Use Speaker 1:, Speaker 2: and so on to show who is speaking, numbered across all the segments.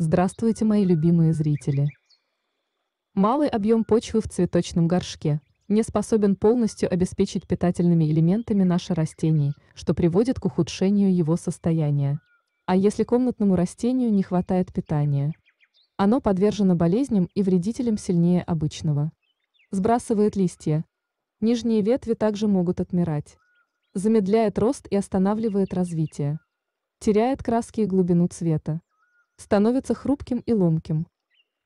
Speaker 1: Здравствуйте, мои любимые зрители! Малый объем почвы в цветочном горшке не способен полностью обеспечить питательными элементами наши растения, что приводит к ухудшению его состояния. А если комнатному растению не хватает питания? Оно подвержено болезням и вредителям сильнее обычного. Сбрасывает листья. Нижние ветви также могут отмирать. Замедляет рост и останавливает развитие. Теряет краски и глубину цвета становится хрупким и ломким,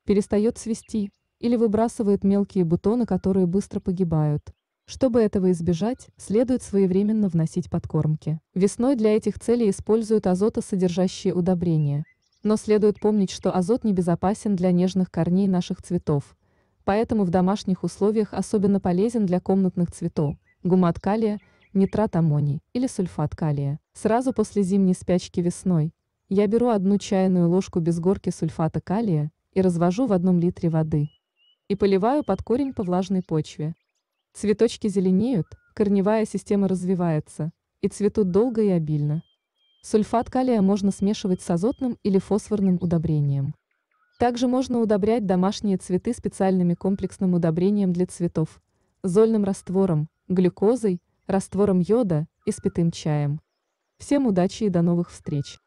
Speaker 1: перестает свисти или выбрасывает мелкие бутоны, которые быстро погибают. Чтобы этого избежать, следует своевременно вносить подкормки. Весной для этих целей используют азотосодержащие удобрения. Но следует помнить, что азот небезопасен для нежных корней наших цветов, поэтому в домашних условиях особенно полезен для комнатных цветов, гумат калия, нитрат аммоний или сульфат калия. Сразу после зимней спячки весной я беру одну чайную ложку без горки сульфата калия и развожу в одном литре воды. И поливаю под корень по влажной почве. Цветочки зеленеют, корневая система развивается, и цветут долго и обильно. Сульфат калия можно смешивать с азотным или фосфорным удобрением. Также можно удобрять домашние цветы специальными комплексным удобрением для цветов, зольным раствором, глюкозой, раствором йода и спитым чаем. Всем удачи и до новых встреч!